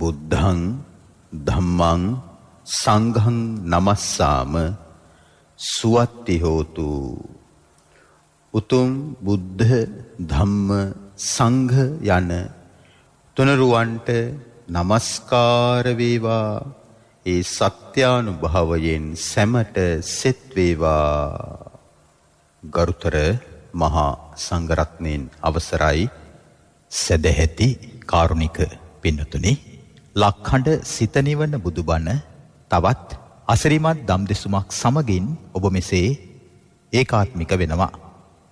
බුද්ධං ධම්මං සංඝං නමස්සාම සුවත්ති හෝතු උතුම් බුද්ධ ධම්ම සංඝ යන තුනරුවන්ට নমස්කාර වේවා ඒ සත්‍යානුභවයෙන් සැමට සෙත් වේවා ගරුතර මහා සංඝරත්නයන් අවසරයි සදැහැති කාරුණික පින්නතුනේ ලක්හඬ සිත නිවන බුදුබණ තවත් අසිරිමත් දම් දෙසුමක් සමගින් ඔබ මෙසේ ඒකාත්මික වෙනවා.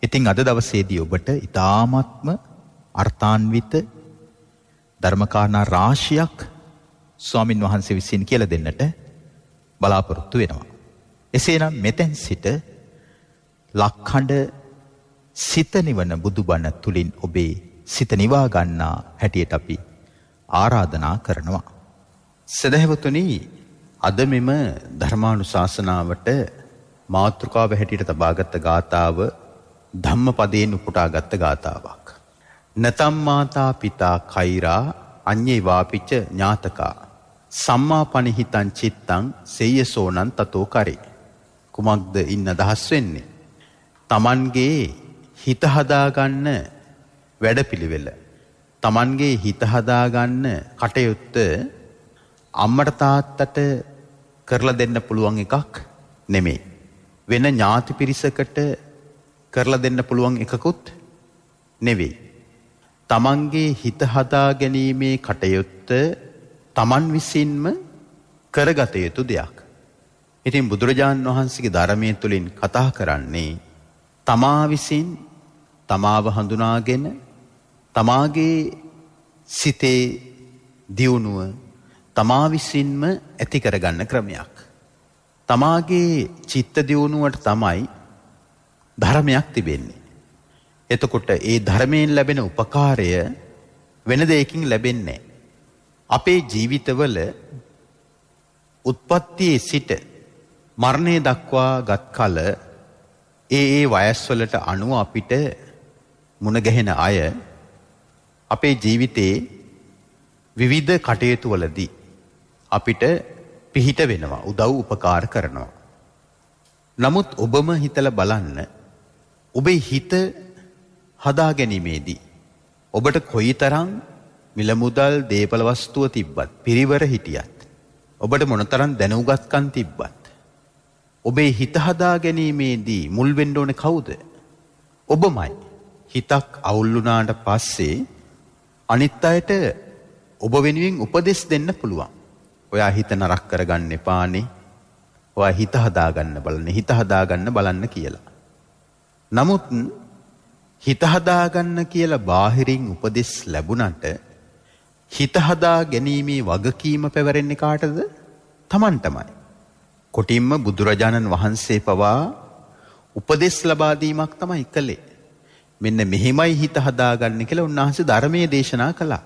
ඉතින් අද දවසේදී ඔබට ඊ타මාත්ම අර්ථාන්විත ධර්මකාරණා රාශියක් ස්වාමින් වහන්සේ විසින් කියලා දෙන්නට බලාපොරොත්තු වෙනවා. එසේනම් මෙතෙන් සිට ලක්හඬ සිත නිවන බුදුබණ තුලින් ඔබේ සිත නිවා ගන්නා හැටියට අපි ආරාධනා කරනවා. සදහැවතුනි අද මෙම ධර්මානුශාසනාවට මාතෘකාව හැටියට තබාගත් ගාතාව ධම්මපදයෙන් උපුටාගත් ගාතාවක්. නතම් මාතා පිතා කෛරා අඤ්ඤේ වාපිච ඥාතකා සම්මා පනිහිතං චිත්තං සේයසෝනං තතෝ කරේ. කුමක්ද ඉන්න අදහස් වෙන්නේ? Tamanගේ හිත හදාගන්න වැඩපිළිවෙල තමන්ගේ හිත හදාගන්න කටයුත්ත අම්මට තාත්තට කරලා දෙන්න පුළුවන් එකක් නෙමෙයි. වෙන ඥාති පිරිසකට කරලා දෙන්න පුළුවන් එකකුත් නෙවෙයි. තමන්ගේ හිත හදා ගැනීමේ කටයුත්ත තමන් විසින්ම කරගත යුතු දෙයක්. ඉතින් බුදුරජාණන් වහන්සේගේ ධර්මයේ තුලින් කතා කරන්නේ තමා විසින් තමාව හඳුනාගෙන තමාගේ සිතේ දියුණුව තමා විසින්ම ඇති කරගන්න ක්‍රමයක්. තමාගේ චිත්ත දියුණුවට තමයි ධර්මයක් තිබෙන්නේ. එතකොට ඒ ධර්මයෙන් ලැබෙන උපකාරය වෙන දෙයකින් ලැබෙන්නේ අපේ ජීවිතවල උත්පත්තියේ සිට මරණය දක්වා ගත් කල ඒ ඒ වයස්වලට අනුව අපිට මුණගැහෙන අය අපේ ජීවිතයේ විවිධ කටයුතු වලදී අපිට පිහිට වෙනවා උදව් උපකාර කරනවා. නමුත් ඔබම හිතල බලන්න ඔබේ හිත හදා ගැනීමේදී ඔබට කොයිතරම් මිලමුදල් දේපල වස්තුව තිබ්බත් පිරිවර හිටියත් ඔබට මොනතරම් දැනුගත්කම් තිබ්බත් ඔබේ හිත හදා ගැනීමේදී මුල් වෙන්න ඕනේ කවුද? ඔබමයි. හිතක් අවුල් වුණාට පස්සේ අනිත් අයට ඔබ වෙනුවෙන් උපදෙස් දෙන්න පුළුවන්. ඔයා හිත නරක් කරගන්න එපානේ. ඔයා හිත හදාගන්න බලන්න හිත හදාගන්න බලන්න කියලා. නමුත් හිත හදාගන්න කියලා බාහිරින් උපදෙස් ලැබුණට හිත හදා ගැනීමේ වගකීම පැවරෙන්නේ කාටද? Tamanටමයි. කොටින්ම බුදුරජාණන් වහන්සේ පවා උපදෙස් ලබා දීමක් තමයි කළේ. මෙන්න මෙහෙමයි හිත හදාගන්න කියලා උන්වහන්සේ ධර්මයේ දේශනා කළා.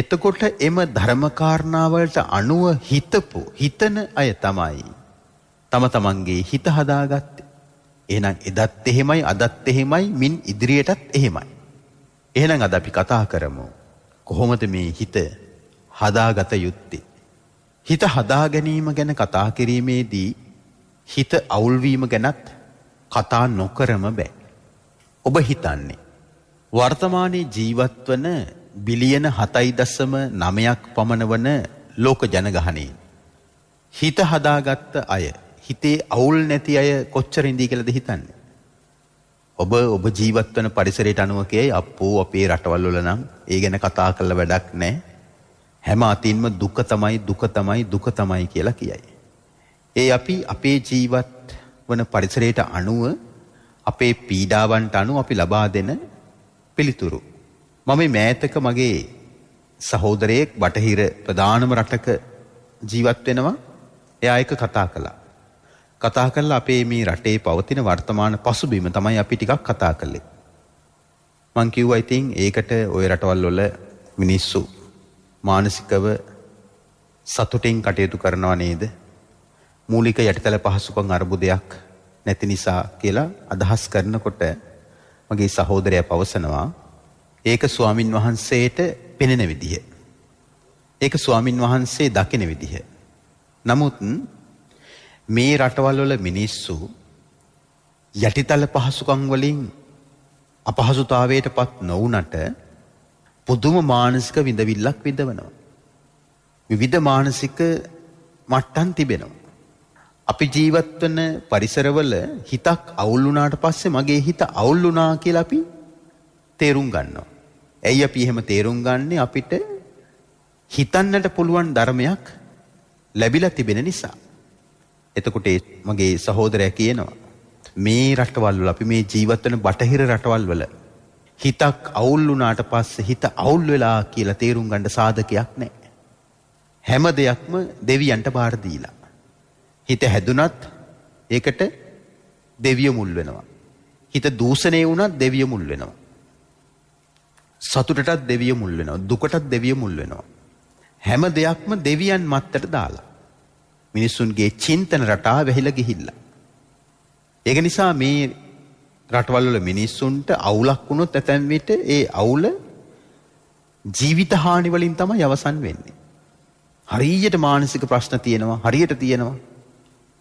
එතකොට එම ධර්මකාරණාවලට අනුව හිතපු හිතන අය තමයි තම තමන්ගේ හිත හදාගත්තේ. එහෙනම් එදත් එහෙමයි අදත් එහෙමයි මින් ඉදිරියටත් එහෙමයි. එහෙනම් අද අපි කතා කරමු කොහොමද මේ හිත හදාගත යුත්තේ? හිත හදා ගැනීම ගැන කතා කිරීමේදී හිත අවුල්වීම ගැනත් කතා නොකරම බෑ. ඔබ හිතන්නේ වර්තමානයේ ජීවත්වන බිලියන 7.9ක් පමණ වන ලෝක ජනගහනයේ හිත හදාගත්ත අය හිතේ අවුල් නැති අය කොච්චර ඉඳී කියලාද හිතන්නේ ඔබ ඔබ ජීවත්වන පරිසරයට අනුව කියයි අපෝ අපේ රටවල් වල නම් ඒ ගැන කතා කරලා වැඩක් නැහැ හැම අතින්ම දුක තමයි දුක තමයි දුක තමයි කියලා කියයි ඒ අපි අපේ ජීවත් වන පරිසරයට අනුව අපේ පීඩාවන්ට අනුව අපි ලබා දෙන පිළිතුරු. මම මෑතක මගේ සහෝදරයෙක් බටහිර ප්‍රධානම රටක ජීවත් වෙනවා. එයා එක කතා කළා. කතා කළා අපේ මේ රටේ පවතින වර්තමාන පසුබිම තමයි අපි ටිකක් කතා කළේ. මං කිව්වා ඉතින් ඒකට ওই රටවල් වල මිනිස්සු මානසිකව සතුටින් කටයුතු කරනවා නේද? මූලික යටිතල පහසුකම් අර්බුදයක් නැති නිසා කියලා අදහස් කරනකොට මගේ සහෝදරයා පවසනවා ඒක ස්වාමින් වහන්සේට පෙනෙන විදිහ. ඒක ස්වාමින් වහන්සේ දකින විදිහ. නමුත් මේ රටවල් වල මිනිස්සු යටිතල පහසුකම් වලින් අපහසුතාවයටපත් නොවුනට පුදුම මානසික විඳවිල්ලක් විඳවනවා. විවිධ මානසික මට්ටම් තිබෙනවා. අපි ජීවත් වෙන පරිසරවල හිතක් අවුල් වුණාට පස්සේ මගේ හිත අවුල් වුණා කියලා අපි තේරුම් ගන්නවා. ඇයි අපි එහෙම තේරුම් ගන්නේ අපිට හිතන්නට පුළුවන් ධර්මයක් ලැබිලා තිබෙන නිසා. එතකොට මගේ සහෝදරයා කියනවා මේ රටවල් වල අපි මේ ජීවත් වෙන බටහිර රටවල් වල හිතක් අවුල් වුණාට පස්සේ හිත අවුල් වෙලා කියලා තේරුම් ගන්න සාධකයක් නැහැ. හැම දෙයක්ම දෙවියන්ට බාර දීලා හිත හැදුනත් ඒකට දෙවිය මුල් වෙනවා. හිත දූෂණය වුණත් දෙවිය මුල් වෙනවා. සතුටටත් දෙවිය මුල් වෙනවා. දුකටත් දෙවිය මුල් වෙනවා. හැම දෙයක්ම දෙවියන් මත්තට දාලා. මිනිස්සුන්ගේ චින්තන රටා වැහිලා ගිහිල්ලා. ඒක නිසා මේ රටවල් වල මිනිස්සුන්ට අවුලක් වුණොත් ඇතැම් විට ඒ අවුල ජීවිත හානි වලින් තමයි අවසන් වෙන්නේ. හරියට මානසික ප්‍රශ්න තියෙනවා, හරියට තියෙනවා.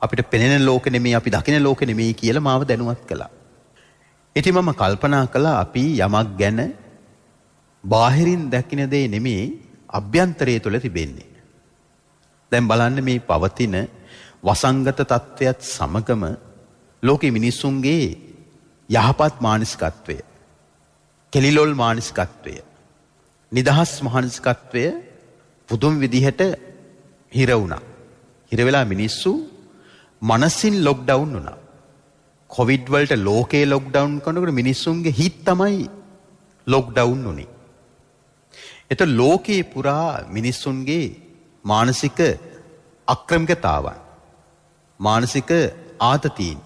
අපිට පෙනෙන ලෝක නෙමේ අපි දකින ලෝක නෙමේ කියලා මාව දැනුවත් කළා. ඉතින් මම කල්පනා කළා අපි යමක් ගැන බාහිරින් දකින දේ නෙමේ අභ්‍යන්තරය තුළ තිබෙන්නේ. දැන් බලන්න මේ පවතින වසංගත තත්ත්වයත් සමගම ලෝකේ මිනිස්සුන්ගේ යහපත් මානසිකත්වය කෙලිලොල් මානසිකත්වය නිදහස් මානසිකත්වය පුදුම් විදිහට හිර වුණා. හිර වෙලා මිනිස්සු මනසින් ලොක්්ඩවුන් වුණා. කොවිඩ්වලට ලෝකේ ලොක්්ඩවුන් කනකට මිනිස්සුන්ගේ හිත් තමයි ලොක්්ඩවුන් වුනේ. එත ලෝකයේ පුරා මිනිස්සුන්ගේ මානසික අක්‍රමිකතාවන්. මානසික ආතතීන්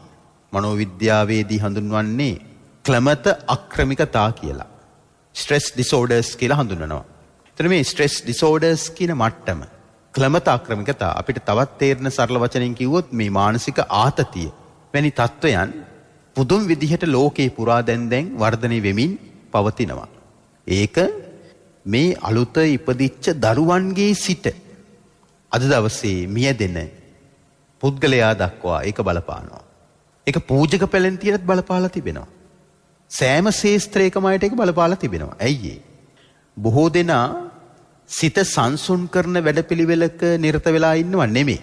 මනෝවිද්‍යාවේදී හඳුන්වන්නේ ක්‍රමත අක්‍රමිකතා කියලා. ස්ට්‍රෙස් ඩිසෝඩර්ස් කියලා හඳුන්වනවා. එතන මේ ස්ට්‍රෙස් ඩිසෝඩර්ස් කියන මට්ටම ක්‍රමතාක්‍රමිකතා අපිට තවත් තේරෙන සරල වචනයෙන් කිව්වොත් මේ මානසික ආතතිය වැනි තත්ත්වයන් පුදුම් විදිහට ලෝකේ පුරා දැන් දැන් වර්ධනය වෙමින් පවතිනවා. ඒක මේ අලුත ඉපදිච්ච දරුවන්ගේ සිට අද දවසේ මියදෙන පුද්ගලයා දක්වා ඒක බලපානවා. ඒක පූජක පැලෙන්තියටත් බලපාලා තිබෙනවා. සෑම ශේස්ත්‍රයකමයට ඒක බලපාලා තිබෙනවා. ඇයි බොහෝ දෙනා සිත සංසුන් කරන වැඩපිළිවෙලක නිරත වෙලා ඉන්නව නෙමෙයි.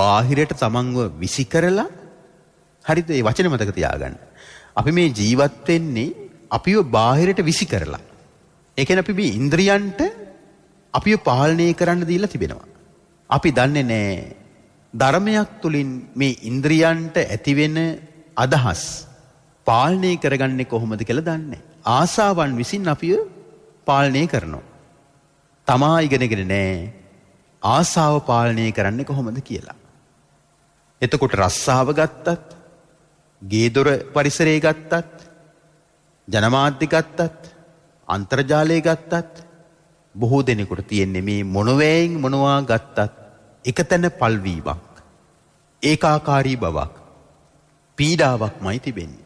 බාහිරට තමන්ව විසි කරලා හරිද ඒ වචන මතක තියාගන්න. අපි මේ ජීවත් වෙන්නේ අපිව බාහිරට විසි කරලා. ඒ කියන්නේ අපි මේ ඉන්ද්‍රියන්ට අපිව පාලනය කරන්න දීලා තිබෙනවා. අපි දන්නේ නැහැ ධර්මයක් තුලින් මේ ඉන්ද්‍රියන්ට ඇතිවෙන අදහස් පාලනය කරගන්නේ කොහොමද කියලා දන්නේ. ආසාවන් විසින් අපිව පාලනය කරනවා. තමා ඉගෙනගෙන නෑ ආසාව පාලනය කරන්නේ කොහොමද කියලා. එතකොට රස්සාව ගත්තත් ගේදොර පරිසරේ ගත්තත් ජනමාධ්‍ය ගත්තත් අන්තර්ජාලය ගත්තත් බොහෝ දෙනෙකුට තියෙන්නේ මේ මොනවෑයින් මොනවා ගත්තත් එකතැන පල්වීමක් ඒකාකාරී බවක් පීඩාවක්මයි තිබෙන්නේ.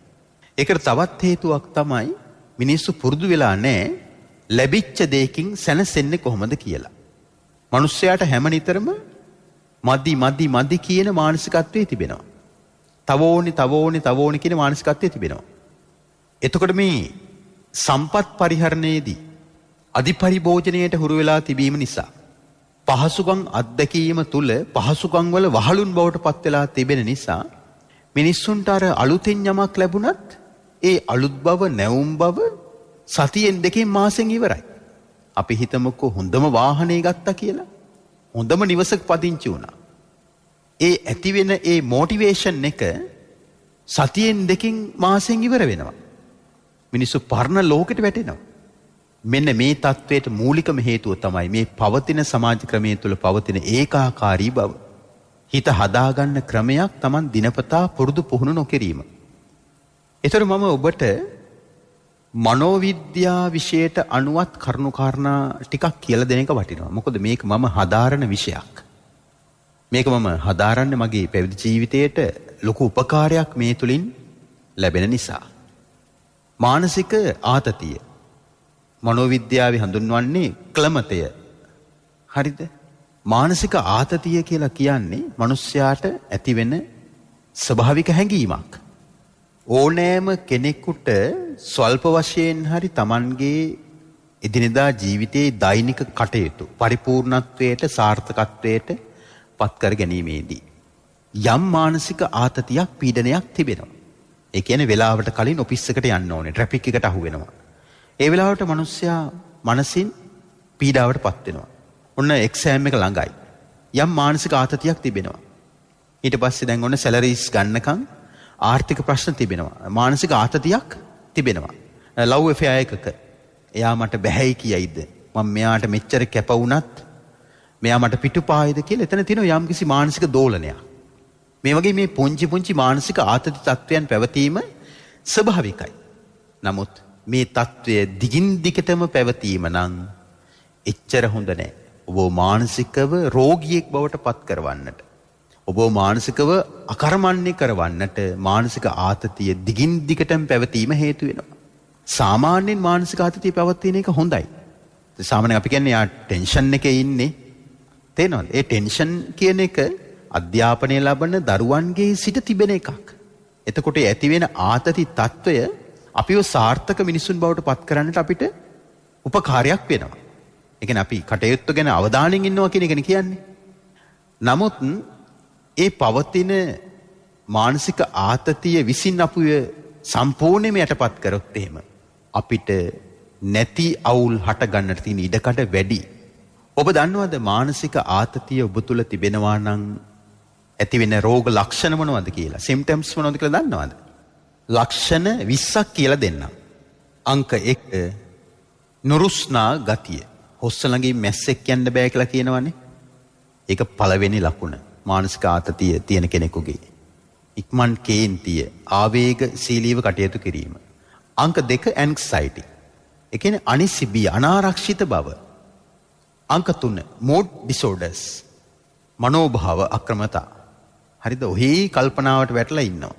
ඒකට තවත් හේතුවක් තමයි මිනිස්සු පුරුදු වෙලා නැහැ ලැබිච්ච දෙයකින් සැනසෙන්නේ කොහොමද කියලා. මිනිස්සයාට හැම නිතරම මදි මදි මදි කියන මානසිකත්වයේ තිබෙනවා. තව ඕනි තව ඕනි තව ඕනි කියන මානසිකත්වයේ තිබෙනවා. එතකොට මේ සම්පත් පරිහරණයේදී අධිපරිභෝජනයට හුරු වෙලා තිබීම නිසා පහසුකම් අත්දැකීම තුල පහසුකම් වල වහලුන් බවට පත් වෙලා තිබෙන නිසා මිනිස්සුන්ට අර අලුතෙන් යමක් ලැබුණත් ඒ අලුත් බව නැවුම් බව සතියෙන් දෙකෙන් මාසෙන් ඉවරයි. අපි හිතමුකෝ හොඳම වාහනේ ගත්තා කියලා. හොඳම නිවසක පදිංචි වුණා. ඒ ඇතිවෙන ඒ මෝටිවේෂන් එක සතියෙන් දෙකින් මාසෙන් ඉවර වෙනවා. මිනිස්සු පරණ ලෝකෙට වැටෙනවා. මෙන්න මේ தത്വයට මූලිකම හේතුව තමයි මේ පවතින සමාජ ක්‍රමය තුළ පවතින ඒකාකාරී බව. හිත හදාගන්න ක්‍රමයක් Taman දිනපතා පුරුදු පුහුණු නොකිරීම. ඒතර මම ඔබට මනෝවිද්‍යා විෂයට අනුවත් කරුණුකාරණා ටිකක් කියලා දෙන එක වටිනවා. මොකද මේක මම හදාරන විෂයක්. මේක මම හදාරන්නේ මගේ පැවිදි ජීවිතයට ලොකු උපකාරයක් මේ තුලින් ලැබෙන නිසා. මානසික ආතතිය. මනෝවිද්‍යාවේ හඳුන්වන්නේ ක්ලමතය. හරිද? මානසික ආතතිය කියලා කියන්නේ මිනිස්යාට ඇතිවෙන ස්වභාවික හැඟීමක්. ඕනෑම කෙනෙකුට ස්වල්ප වශයෙන් හරි Tamanගේ එදිනෙදා ජීවිතයේ දෛනික කටයුතු පරිපූර්ණත්වයට සාර්ථකත්වයට පත්කර ගැනීමේදී යම් මානසික ආතතියක් පීඩනයක් තිබෙනවා. ඒ කියන්නේ වෙලාවට කලින් ඔෆිස් එකට යන්න ඕනේ ට්‍රැෆික් එකට අහු වෙනවා. ඒ වෙලාවට මිනිස්සයා මනසින් පීඩාවටපත් වෙනවා. ඔන්න එක්සෑම් එක ළඟයි. යම් මානසික ආතතියක් තිබෙනවා. ඊට පස්සේ දැන් ඔන්න සැලරිස් ගන්නකම් ආර්ථික ප්‍රශ්න තිබෙනවා. මානසික ආතතියක් තිබෙනවා. ලව් එෆේ අයකක එයා මට බැහැයි කියයිද මම මෙයාට මෙච්චර කැප වුණත් මෙයා මට පිටුපායද කියලා එතන තියෙනවා යම්කිසි මානසික දෝලනයක්. මේ වගේ මේ පුංචි පුංචි මානසික ආතති තත්වයන් පැවතීම ස්වභාවිකයි. නමුත් මේ తත්වය දිගින් දිගටම පැවතීම නම් එච්චර හොඳ නෑ. ඔබ මානසිකව රෝගියෙක් බවට පත් කරවන්නට ඔබ මානසිකව අකර්මන්නේ කරවන්නට මානසික ආතතිය දිගින් දිගටම පැවතීම හේතු වෙනවා. සාමාන්‍යයෙන් මානසික ආතතිය පැවතින එක හොඳයි. සාමාන්‍යයෙන් අපි කියන්නේ යා ටෙන්ෂන් එකේ ඉන්නේ. තේනවද? ඒ ටෙන්ෂන් කියන එක අධ්‍යාපනය ලබන දරුවන්ගේ සිට තිබෙන එකක්. එතකොට ඇතිවෙන ආතති తত্ত্বය අපිව සාර්ථක මිනිසුන් බවට පත් කරන්නට අපිට උපකාරයක් වෙනවා. ඒ අපි කටයුත්ත ගැන අවධානයෙන් ඉන්නවා කියන එකනේ කියන්නේ. නමුත් ඒ පවතින මානසික ආතතිය විසින් අපුය සම්පූර්ණයෙන්ම යටපත් කරොත් එහෙම අපිට නැති අවුල් හටගන්නට තියෙන ඉඩකඩ වැඩි. ඔබ දන්නවද මානසික ආතතිය ඔබ තුල තිබෙනවා නම් ඇති වෙන රෝග ලක්ෂණ මොනවද කියලා? සිම්ටම්ස් මොනවද කියලා දන්නවද? ලක්ෂණ 20ක් කියලා දෙන්නම්. අංක 1 නුරුස්නා ගතිය. හොස්ස ළඟින් මැස්සෙක් යන්න බෑ කියලා කියනවනේ. ඒක පළවෙනි ලකුණ. මානසික ආතතිය තියෙන කෙනෙකුගේ. ඉක්මන් කේන්තිය ආවේග සීලීව කටයුතු කිරීම. අංක දෙක ඇන්ක්සයිටි. එකන අනිසිබී අනාරක්ෂිත බව. අංක තුන්න මෝඩ් ඩිසෝඩස් මනෝභාව අක්‍රමතා. හරිද ඔහේ කල්පනාවට වැටලා ඉන්නවා.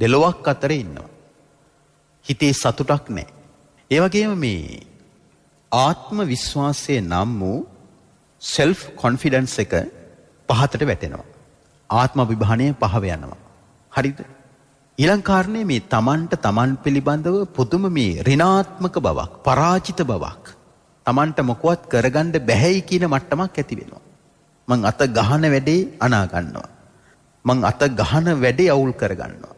දෙලොවක් අතර ඉන්නවා. හිතේ සතුටක් නෑ. ඒවගේම මේ ආත්ම විශ්වාසය නම් වූ සෙල්ෆ් කොන්ෆිඩන්ස් එක පහතට වැටෙනවා. ආත්ම විභාණය පහව යනවා. හරිද? ඊළඟ කාරණේ මේ තමන්ට තමන් පිළිබඳව පුදුම මේ ඍණාත්මක බවක්, පරාජිත බවක්. තමන්ට මොකවත් කරගන්න බැහැයි කියන මට්ටමක් ඇති වෙනවා. මං අත ගහන වැඩේ අනා ගන්නවා. මං අත ගහන වැඩේ අවුල් කරගන්නවා.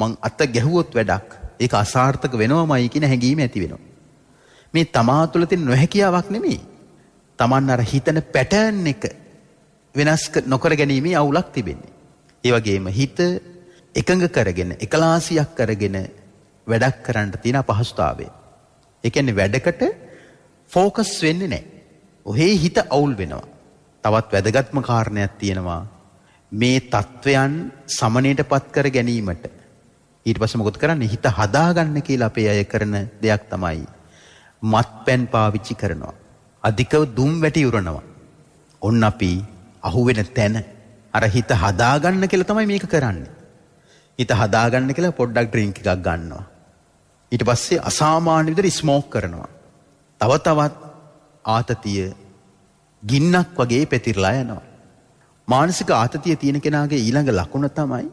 මං අත ගැහුවොත් වැඩක් ඒක අසාර්ථක වෙනවමයි කියන හැඟීම ඇති වෙනවා. මේ තමා තුළ තියෙන නොහැකියාවක් නෙමෙයි. තමන් අර හිතන පැටර්න් එක වෙනස් නොකර ගැනීමේ අවුලක් තිබෙන්නේ. ඒ වගේම හිත එකඟ කරගෙන එකලාසියක් කරගෙන වැඩක් කරන්න තියෙන පහසුතාවය. ඒ කියන්නේ වැඩකට ફોකස් වෙන්නේ නැහැ. ඔහේ හිත අවුල් වෙනවා. තවත් වැදගත්ම කාරණයක් තියෙනවා. මේ தත්වයන් සමනයටපත් කර ගැනීමට ඊට පස්සේ මොකද කරන්නේ? හිත හදාගන්න කියලා අපේ අය කරන දෙයක් තමයි මත්පැන් පාවිච්චි කරනවා. අධිකව දුම් වැටි උරනවා. ඔන්න අපි අහුවෙන තැන අර හිත හදාගන්න කියලා තමයි මේක කරන්නේ. හිත හදාගන්න කියලා පොඩ්ඩක් ඩ්‍රින්ක් එකක් ගන්නවා. ඊට පස්සේ අසාමාන්‍ය විදිහට ස්මෝක් කරනවා. තව තවත් ආතතිය ගින්නක් වගේ පැතිරලා යනවා. මානසික ආතතිය තියෙන කෙනාගේ ඊළඟ ලකුණ තමයි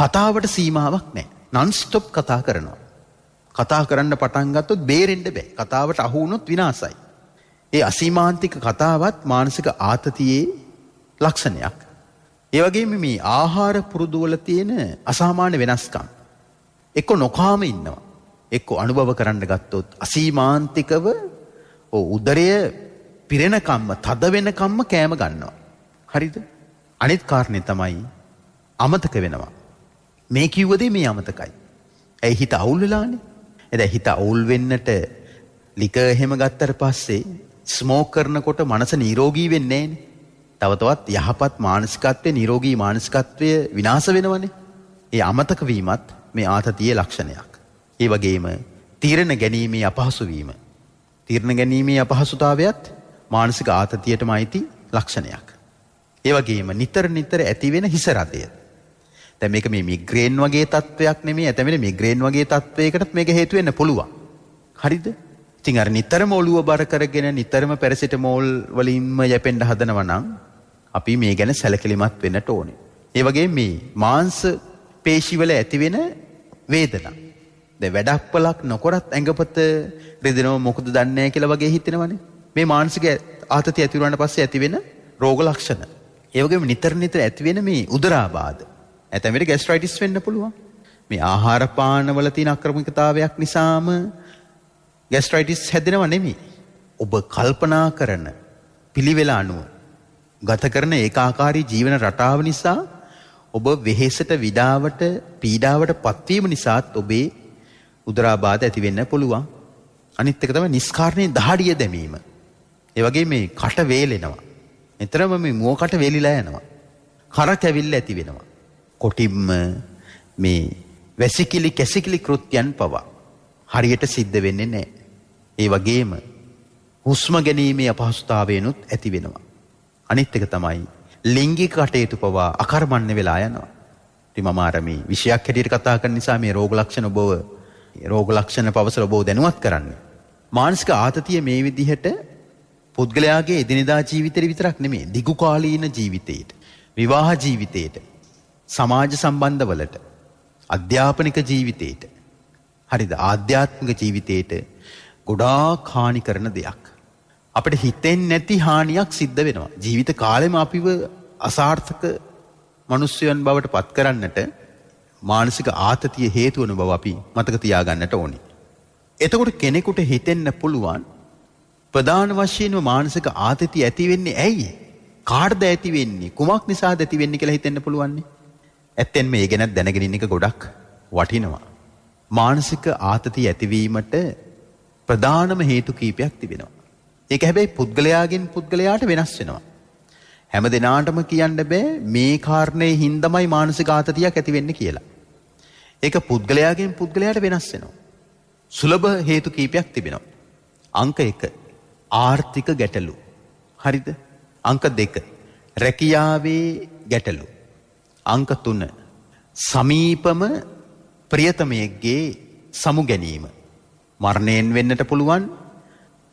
කතාවට සීමාවක් නැහැ. නන් ස්ටොප් කතා කරනවා. කතා කරන්න පටන් ගත්තොත් බේරෙන්න බෑ. කතාවට අහු වුණොත් විනාසයි. ඒ අසීමාන්තික කතාවත් මානසික ආතතියේ ලක්ෂණයක්. ඒ වගේම මේ ආහාර පුරුදු වල තියෙන අසාමාන්‍ය වෙනස්කම්. එක්ක නොකාම ඉන්නවා. එක්ක අනුභව කරන්න ගත්තොත් අසීමාන්තිකව උදරය පිරෙනකම්ම තද වෙනකම්ම කෑම ගන්නවා. හරිද? අනිත් කාරණේ තමයි අමතක වෙනවා. මේ කිව්ව දේ මේ අමතකයි. ඇයි හිත අවුල් වෙලානේ? එදැයි හිත අවුල් වෙන්නට ලික එහෙම ගත්තට පස්සේ ස්මෝක් කරනකොට මනස නිරෝගී වෙන්නේ නෑනේ. තව තවත් යහපත් මානසිකත්වයේ නිරෝගී මානසිකත්වය විනාශ වෙනවනේ. ඒ අමතක වීමත් මේ ආතතියේ ලක්ෂණයක්. ඒ වගේම තීරණ ගැනීමේ අපහසු වීම. තීරණ ගැනීමේ අපහසුතාවයත් මානසික ආතතියටම අයිති ලක්ෂණයක්. ඒ වගේම නිතර නිතර ඇති වෙන හිස රදය. දැන් මේක මේ මිග්‍රේන් වගේ තත්වයක් නෙමෙයි. ඇතැමෙන මිග්‍රේන් වගේ තත්වයකටත් මේක හේතු වෙන්න පුළුවන්. හරිද? ඉතින් අර නිතරම ඔළුව බර කරගෙන නිතරම පැරසිටමෝල් වලින්ම යැපෙන්න හදනවා නම් අපි මේ ගැන සැලකිලිමත් වෙන්නට ඕනේ. ඒ වගේ මේ මාංශ පේශිවල ඇතිවෙන වේදනා. දැන් වැඩක්වලක් නොකරත් ඇඟපත රිදෙනව මොකද දන්නේ නැහැ කියලා වගේ හිතෙනවනේ. මේ මානසික ආතතිය ඇති වුණාට පස්සේ ඇතිවෙන රෝග ලක්ෂණ. ඒ වගේම නිතර නිතර ඇතිවෙන මේ උදරාබාධ. ඇතැම් වෙලේ ગેස්ට්‍රයිටිස් වෙන්න පුළුවන්. මේ ආහාර පානවල තියෙන අක්‍රමිකතාවයක් නිසාම ගැස්ට්‍රයිටිස් හැදෙනව නෙමෙයි. ඔබ කල්පනා කරන පිළිවෙල අනුව ගත කරන ඒකාකාරී ජීවන රටාව නිසා ඔබ වෙහෙසට විඩාවට පීඩාවට පත්වීම නිසාත් ඔබේ උදරාබාධ ඇති වෙන්න පුළුවන්. අනිත් එක තමයි නිස්කාරණේ දහඩිය දැමීම. ඒ වගේ මේ කට වේලෙනවා. එතරම් මේ මුව කට වේලිලා යනවා. කර කැවිල්ල ඇති වෙනවා. කොටින්ම මේ වැසිකිලි කැසිකිලි කෘත්‍යයන් පවා හරියට සිද්ධ වෙන්නේ නැහැ. ඒ වගේම හුස්ම ගැනීමේ අපහසුතාවයනුත් ඇති වෙනවා. අනිත් එක තමයි ලිංගික කටයුතු පවා අකර්මණ්‍ය වෙලා යනවා. ඉතින් මම අර මේ විෂයක් හැටියට කතා කරන නිසා මේ රෝග ලක්ෂණ ඔබව රෝග ලක්ෂණ පවසලා ඔබව දැනුවත් කරන්න. මානසික ආතතිය මේ විදිහට පුද්ගලයාගේ එදිනෙදා ජීවිතේ විතරක් නෙමෙයි දිගු කාලීන ජීවිතේට, විවාහ ජීවිතේට, සමාජ සම්බන්ධවලට, අධ්‍යාපනික ජීවිතේට, හරිද ආධ්‍යාත්මික ජීවිතේට ගොඩාක් හානි කරන දෙයක්. අපට හිතෙන් නැති හානියක් සිද්ධ වෙනවා. ජීවිත කාලෙම අපිව අසාර්ථක මනුස්්‍යයන් බවට පත් කරන්නට මානසික ආතතිය හේතුවන බව අපි මතක තියාගන්නට ඕනි. එතකොට කෙනෙකුට හිතෙන්න පුළුවන් ප්‍රධාන වශයෙන්ම මානසික ආතති ඇතිවෙන්නේ ඇයි. කාර්ද ඇතිවෙන්නේ කුමක් නිසා ඇතිවෙන්නේ කියලා හිතෙන්න පුළුවන්නේ. ඇත්තෙන් මේ ගැනත් දැනගෙනන්න එක ගොඩක් වටිනවා. මානසික ආතති ඇතිවීමට ප්‍රධානම හේතු කීපයක් තිබෙනවා. ඒක හැබැයි පුද්ගලයාගෙන් පුද්ගලයාට වෙනස් වෙනවා. හැම දිනාටම කියන්න බෑ මේ කාරණේ හින්දමයි මානසික ආතතියක් ඇති වෙන්නේ කියලා. ඒක පුද්ගලයාගෙන් පුද්ගලයාට වෙනස් වෙනවා. සුලභ හේතු කීපයක් තිබෙනවා. අංක 1 ආර්ථික ගැටලු. හරිද? අංක 2 රැකියාවේ ගැටලු. අංක 3 සමීපම ප්‍රියතමයෙක්ගේ සමු ගැනීම. මරණයෙන් වෙන්නට පුළුවන්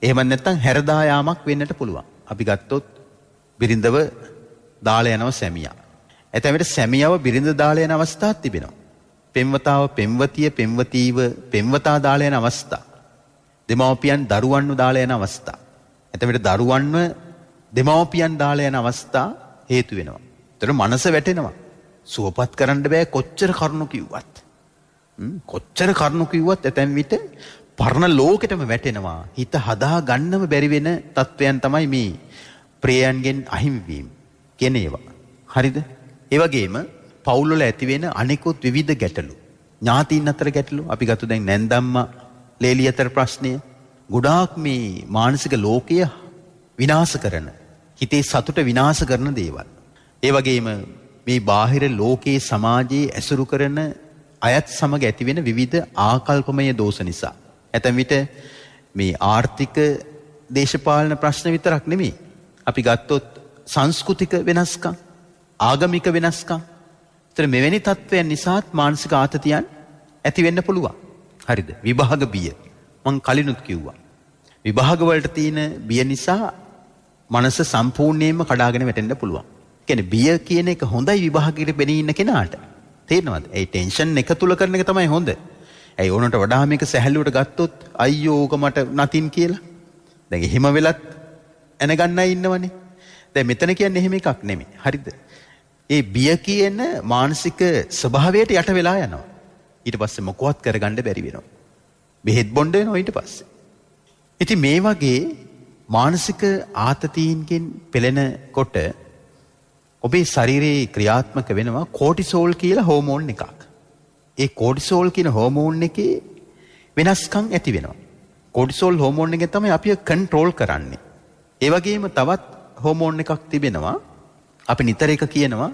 එහෙම නැත්නම් හැරදායාමක් වෙන්නට පුළුවන්. අපි ගත්තොත් බිරිඳව දාලා යනවා සැමියා. ඇතැම් විට සැමියාව බිරිඳ දාලා යන අවස්ථාත් තිබෙනවා. පෙම්වතාව පෙම්වතිය පෙම්වතීව පෙම්වතා දාලා යන අවස්ථා. දෙමව්පියන් දරුවන්ව දාලා යන අවස්ථා. ඇතැම් විට දරුවන්ව දෙමව්පියන් දාලා යන අවස්ථා හේතු වෙනවා. ඒතර මනස වැටෙනවා. සුවපත් කරන්න බෑ කොච්චර කරුණු කිව්වත්. කොච්චර කරුණු කිව්වත් ඇතැම් විට පරණ ලෝකෙටම වැටෙනවා. හිත හදා ගන්නම බැරි වෙන තත්වයන් තමයි මේ ප්‍රේයන්ගෙන් අහිමි වීම කියන ඒවා. හරිද? ඒ වගේම පවුල් වල ඇති වෙන අනිකුත් විවිධ ගැටලු. ඥාතීන් අතර ගැටලු. අපි ගත්ත දැන් නැන්දම්මා ලේලි අතර ප්‍රශ්නය. ගොඩාක් මේ මානසික ලෝකය විනාශ කරන හිතේ සතුට විනාශ කරන දේවල්. ඒ වගේම මේ බාහිර ලෝකයේ සමාජයේ ඇසුරු කරන අයත් සමග ඇතිවෙන විවිධ ආකල්පමය දෝෂ නිසා ඇතැම් විට මේ ආර්ථික දේශපාලන ප්‍රශ්න විතරක් නෙමෙයි. අපි ගත්තොත් සංස්කෘතික වෙනස්කම්, ආගමික වෙනස්කම්. ඒතර මෙවැනි තත්ත්වයන් නිසාත් මානසික ආතතියන් ඇති වෙන්න පුළුවන්. හරිද? විභාග බිය. මං කලිනුත් කිව්වා. විභාග වලට තියෙන බිය නිසා මනස සම්පූර්ණයෙන්ම කඩාගෙන වැටෙන්න පුළුවන්. කියන්නේ බිය කියන එක හොඳයි විභාගයට බෙනී ඉන්න කෙනාට. තේරෙනවද? ඒ ටෙන්ෂන් එක තුල කරන එක තමයි හොඳ. ඇයි ඕනට වඩා මේක සැහැල්ලුවට ගත්තොත් අයියෝ ඕක මට නතින් කියලා. දැන් එහෙම වෙලත් ඇනගන්නයි ඉන්නවනේ. දැන් මෙතන කියන්නේ එහෙම එකක් නෙමෙයි. හරිද? ඒ බිය කියන මානසික ස්වභාවයට යට වෙලා යනවා. ඊට පස්සේ මොකවත් කරගන්න බැරි වෙනවා. බෙහෙත් බොන්න වෙනවා ඊට පස්සේ. ඉතින් මේ වගේ මානසික ආතතීන්ගෙන් පෙළෙනකොට ඔබේ ශරීරයේ ක්‍රියාත්මක වෙනවා කෝටිසෝල් කියලා හෝමෝන් එකක්. ඒ කෝඩිසෝල් කියන හෝමෝන් එකේ වෙනස්කම් ඇති වෙනවා. කෝඩිසෝල් හෝමෝන් එකෙන් තමයි අපි කන්ට්‍රෝල් කරන්නේ. ඒ වගේම තවත් හෝමෝන් එකක් තිබෙනවා. අපි නිතර එක කියනවා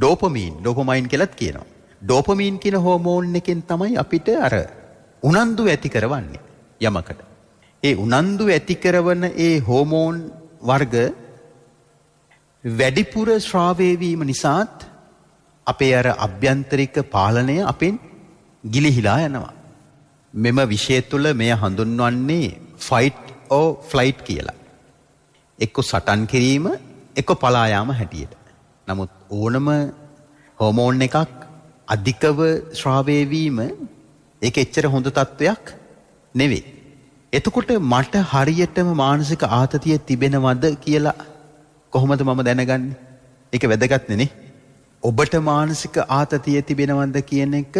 ඩෝපමීන්, ඩෝපමයින් කියලාත් කියනවා. ඩෝපමීන් කියන හෝමෝන් එකෙන් තමයි අපිට අර උනන්දු ඇති කරවන්නේ යමකට. ඒ උනන්දු ඇති කරන ඒ හෝමෝන් වර්ග වැඩිපුර ශ්‍රාවය වීම නිසාත් අපේ අර අභ්‍යන්තරික පාලනය අපෙන් ගිලිහිලා යනවා. මෙම විෂය තුළ මෙය හඳුන්වන්නේ ෆයිට් ඕ ෆ්ලයිට් කියලා. එක්ක සටන් කිරීම එක පලායාම හැටියට. නමුත් ඕනම හෝමෝන් එකක් අධිකව ශ්‍රාවයවීම ඒක එච්චර හොඳ තත්ත්වයක් නෙවේ. එතකොට මට හරියටම මානසික ආතතිය තිබෙනවද කියලා කොහොමද මම දැනගන්න එක වැදගත්නනේ. ඔබට මානසික ආතතිය තිබෙනවද කියන එක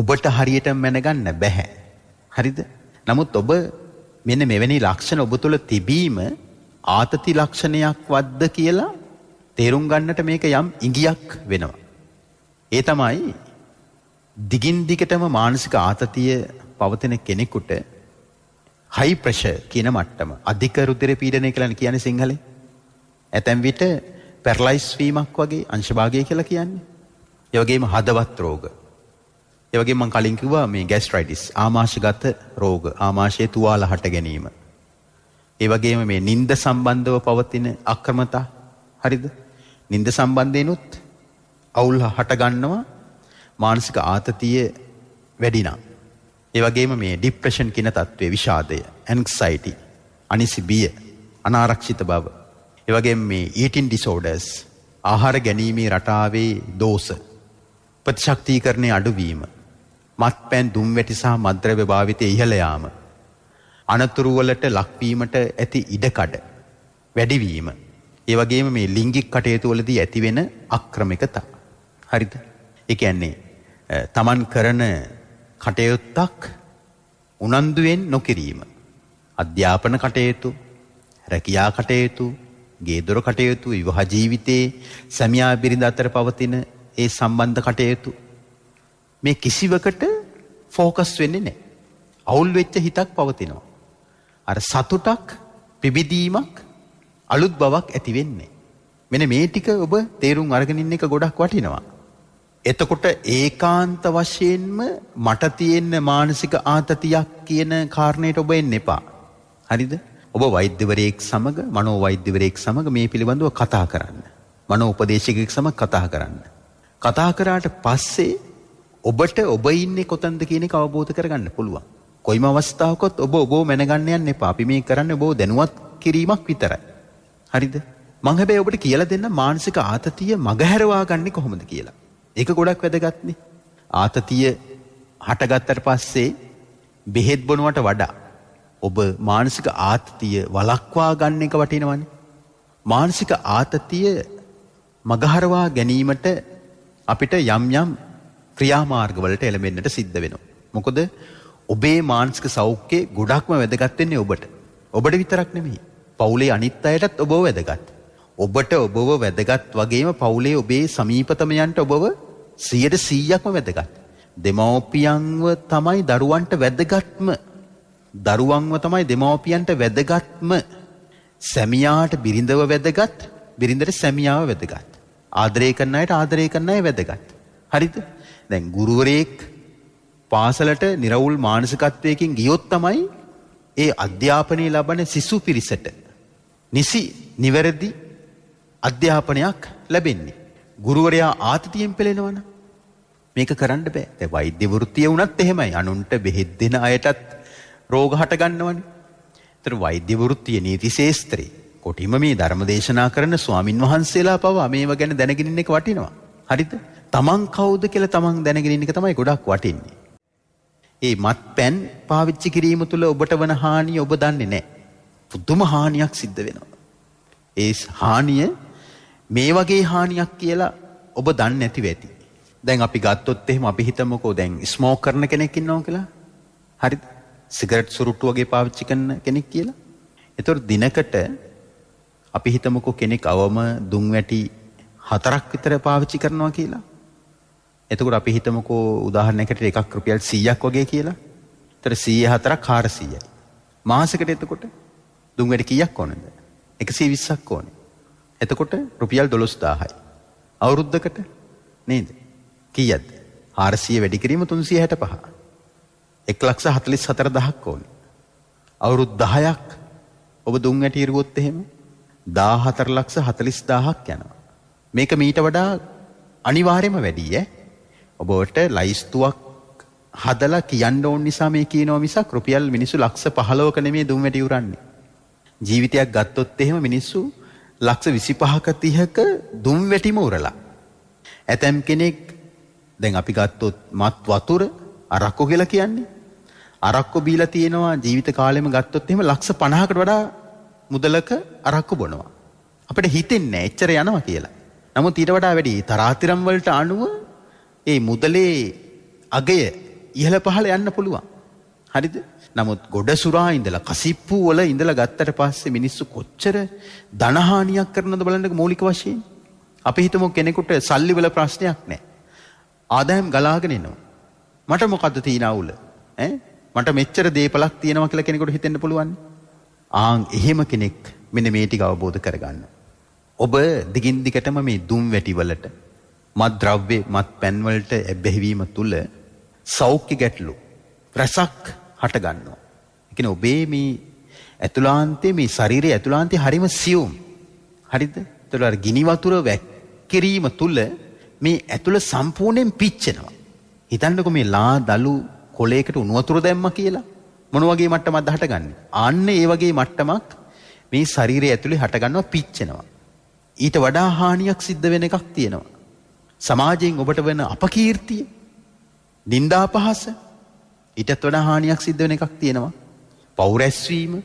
ඔබට හරියට මැනගන්න බැහැ. හරිද? නමුත් ඔබ මෙන්න මෙවැනි ලක්ෂණ ඔබ තුළ තිබීම ආතති ලක්ෂණයක් වද්ද කියලා තේරුම් ගන්නට මේක යම් ඉඟියක් වෙනවා. ඒ තමයි දිගින් දිගටම මානසික ආතතිය පවතින කෙනෙකුට හයි ප්‍රෙෂර් කියන මට්ටම අධික රුධිර පීඩනය කියලා කියන්නේ සිංහලෙන්. ඇතැම් විට පැරලයිස් වීමක් වගේ අංශභාගය කියලා කියන්නේ. ඒ වගේම හදවත් රෝග ඒ වගේම මම කලින් කිව්වා මේ ગેස්ට්‍රයිටිස් ආමාශගත රෝග ආමාශයේ තුවාල හට ගැනීම. ඒ වගේම මේ නිින්ද සම්බන්ධව පවතින අක්‍රමතා හරිද? නිින්ද සම්බන්ධේනොත් අවුල් හට ගන්නවා මානසික ආතතිය වැඩි නම්. ඒ වගේම මේ ડિප්‍රෙෂන් කියන තත්ත්වය විෂාදය, ඇන්ක්සයිටි, අනිසි බිය, අනාරක්ෂිත බව. ඒ වගේම මේ ඊටින් ඩිසෝඩර්ස් ආහාර ගැනීමේ රටාවේ දෝෂ ප්‍රතිශක්තිකරණයේ අඩුවීම මත්පැන් දුම්වැටි සහ මද්‍රව්‍ය භාවිතය ඉහළ යාම. අනතුරු වලට ලක්වීමට ඇති ඉඩකඩ වැඩිවීම. ඒ වගේම මේ ලිංගික කටයුතු වලදී ඇතිවෙන අක්‍රමිකතා. හරිද? ඒ කියන්නේ තමන් කරන කටයුත්තක් උනන්දුවෙන් නොකිරීම. අධ්‍යාපන කටයුතු, රැකියා කටයුතු, ගේදොර කටයුතු, විවාහ ජීවිතේ සැමියා බිරිඳ අතර පවතින ඒ සම්බන්ධ කටයුතු මේ කිසිවකට ෆෝකස් වෙන්නේ නැහැ. අවුල් වෙච්ච හිතක් පවතිනවා. අර සතුටක්, පිබිදීමක්, අලුත් බවක් ඇති වෙන්නේ. මෙන්න මේ ටික ඔබ තේරුම් අරගෙන ඉන්න එක ගොඩක් වටිනවා. එතකොට ඒකාන්ත වශයෙන්ම මට තියෙන මානසික ආතතියක් කියන කාරණයට ඔබ එන්න එපා. හරිද? ඔබ වෛද්‍යවරයෙක් සමග මනෝ වෛද්‍යවරයෙක් සමග මේ පිළිබඳව කතා කරන්න. මනෝ උපදේශකයෙක් සමග කතා කරන්න. කතා කරාට පස්සේ ඔබට ඔබ ඉන්නේ කොතන්ද කියන එක අවබෝධ කරගන්න පුළුවන්. කොයිම අවස්ථාවකත් ඔබ ඔබව මැනගන්න යන්න එපා. අපි මේ කරන්නේ ඔබව දැනුවත් කිරීමක් විතරයි. හරිද? මං හැබැයි ඔබට කියලා දෙන්න මානසික ආතතිය මගහැරවා ගන්න කොහොමද කියලා. ඒක ගොඩක් වැදගත්නේ. ආතතිය හටගත්තට පස්සේ බෙහෙත් බොනවට වඩා ඔබ මානසික ආතතිය වලක්වා ගන්න එක වටිනවනේ. මානසික ආතතිය මගහරවා ගැනීමට අපිට යම් යම් ක්‍රියාමාර්ගවලට එළඹෙන්නට සිද්ධ වෙනවා. මොකද ඔබේ මානසික සෞඛ්‍යය ගොඩක්ම වැදගත් වෙන්නේ ඔබට. ඔබට විතරක් නෙමෙයි. පවුලේ අනිත් අයටත් ඔබව වැදගත්. ඔබට ඔබව වැදගත් වගේම පවුලේ ඔබේ සමීපතමයන්ට ඔබව 100%ක්ම වැදගත්. දෙමව්පියන්ව තමයි දරුවන්ට වැදගත්ම දරුවන්ව තමයි දෙමව්පියන්ට වැදගත්ම සැමියාට බිරිඳව වැදගත් බිරිඳට සැමියාව වැදගත් ආදරය කරන අයට ආදරය කරන අය වැදගත් හරිද දැන් ගුරුවරයෙක් පාසලට නිරවුල් මානසිකත්වයකින් ගියොත් තමයි ඒ අධ්‍යාපනය ලබන සිසු පිරිසට නිසි නිවැරදි අධ්‍යාපනයක් ලැබෙන්නේ. ගුරුවරයා ආතතියෙන් පෙළෙනවන මේක කරන්න බෑ. දැන් වෛද්‍ය වෘත්තිය වුණත් එහෙමයි. අනුන්ට බෙහෙත් දෙන අයටත් රෝග හට ගන්නවනේ. ඒතර වෛද්‍ය වෘත්තිය නීති ශාස්ත්‍රේ කොටිම මේ ධර්ම දේශනා කරන ස්වාමින් වහන්සේලා පවා මේව ගැන දැනගෙන ඉන්න එක වටිනවා. හරිද? තමන් කවුද කියලා තමන් දැනගෙන ඉන්න එක තමයි ගොඩක් වටින්නේ. ඒ මත්පැන් පාවිච්චි කිරීම තුළ ඔබට වන හානිය ඔබ දන්නේ නැහැ. පුදුම හානියක් සිද්ධ වෙනවා. ඒ හානිය මේ වගේ හානියක් කියලා ඔබ දන්නේ නැතිව ඇති. දැන් අපි ගත්තොත් එහෙම අපි හිතමුකෝ දැන් ස්මෝක් කරන කෙනෙක් ඉන්නවා කියලා. හරිද? සිගරට් සුරුට්ටු වගේ පාවිච්චි කරන කෙනෙක් කියලා. ඒතොර දිනකට අපි හිතමුකෝ කෙනෙක් අවම දුම් වැටි හතරක් විතර පාවිච්චි කරනවා කියලා. එතකොට අපි හිතමුකෝ උදාහරණයකට එකක් රුපියල් 100ක් වගේ කියලා. ඒතර 104ක් 400යි. මාසෙකට එතකොට දුම්වැඩි කීයක් ඕනද? 120ක් ඕනේ. එතකොට රුපියල් 12000යි. අවුරුද්දකට නේද? කීයද? 400 වැඩි කිරීම 365. 144000ක් ඕනේ. අවුරුදු 10ක් ඔබ දුම්වැටි ඉරුවොත් එහෙම 144 ලක්ෂ 40000ක් යනවා. මේක මීට වඩා අනිවාර්යයෙන්ම වැඩි ඈ. ඔබට ලයිස්තුවක් හදලා කියන්න ඕන නිසා මේ කියනවා මිසක් රුපියල් මිනිස්සු ලක්ෂ 15ක නෙමේ දුම් වැටි උරන්නේ. ජීවිතයක් ගත්තොත් එහෙම මිනිස්සු ලක්ෂ 25ක 30ක දුම් වැටිම උරලා. ඇතැම් කෙනෙක් දැන් අපි ගත්තොත් මත් වතුර අරක්කු කියලා කියන්නේ. අරක්කු බීලා තියෙනවා ජීවිත කාලෙම ගත්තොත් එහෙම ලක්ෂ 50කට වඩා මුදලක අරක්කු බොනවා. අපිට හිතෙන්නේ නැහැ එච්චර යනවා කියලා. නමුත් ඊට වඩා වැඩි තරාතිරම් වලට අනුව ඒ මුදලේ අගය ඉහළ පහළ යන්න පුළුවන්. හරිද? නමුත් ගොඩසුරා ඉඳලා කසිප්පු වල ඉඳලා ගත්තට පස්සේ මිනිස්සු කොච්චර ධනහානියක් කරනවද බලන්න මූලික වශයෙන්. අපි හිතමු කෙනෙකුට සල්ලි වල ප්‍රශ්නයක් නැහැ. ආදායම් ගලාගෙන එනවා. මට මොකද්ද තියෙන අවුල? ඈ මට මෙච්චර දේපලක් තියෙනවා කියලා කෙනෙකුට හිතෙන්න පුළුවන්. ආන් එහෙම කෙනෙක් මෙන්න මේ ටික අවබෝධ කරගන්න. ඔබ දිගින් දිගටම මේ දුම් වැටිවලට මත් ද්‍රව්‍ය මත් පැන්වලට ඇබ්බැහිවීම තුළ සෞඛ්‍ය ගැටලු රැසක් හටගන්නවා. එකන ඔබේ මේ ඇතුලාන්තේ මේ ශරීරය ඇතුලාන්තේ හරිම සියුම්. හරිද? එතකොට ගිනි වතුර වැක්කිරීම තුළ මේ ඇතුළ සම්පූර්ණයෙන් පිච්චෙනවා. හිතන්නකෝ මේ ලා දලු කොලයකට උණු වතුර දැම්මා කියලා. මොන වගේ මට්ටමක්ද හටගන්නේ? ආන්න ඒ වගේ මට්ටමක් මේ ශරීරය ඇතුලේ හටගන්නවා පිච්චෙනවා. ඊට වඩා හානියක් සිද්ධ වෙන එකක් තියෙනවා. සමාජයෙන් ඔබට වෙන අපකීර්තිය නින්දා පහස ඊටත් වඩා හානියක් සිද්ධ වෙන එකක් තියෙනවා. පෞරැස්වීම